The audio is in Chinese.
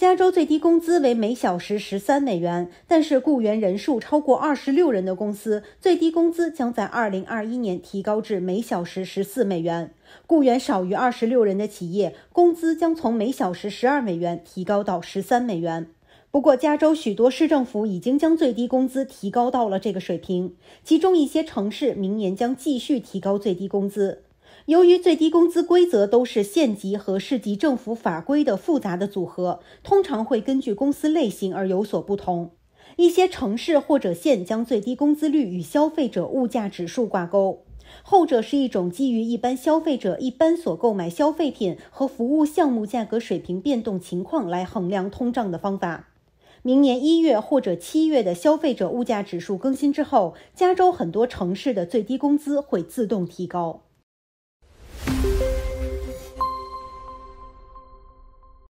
加州最低工资为每小时十三美元，但是雇员人数超过二十六人的公司最低工资将在二零二一年提高至每小时十四美元。雇员少于二十六人的企业工资将从每小时十二美元提高到十三美元。不过，加州许多市政府已经将最低工资提高到了这个水平，其中一些城市明年将继续提高最低工资。由于最低工资规则都是县级和市级政府法规的复杂的组合，通常会根据公司类型而有所不同。一些城市或者县将最低工资率与消费者物价指数挂钩，后者是一种基于一般消费者一般所购买消费品和服务项目价格水平变动情况来衡量通胀的方法。明年一月或者七月的消费者物价指数更新之后，加州很多城市的最低工资会自动提高。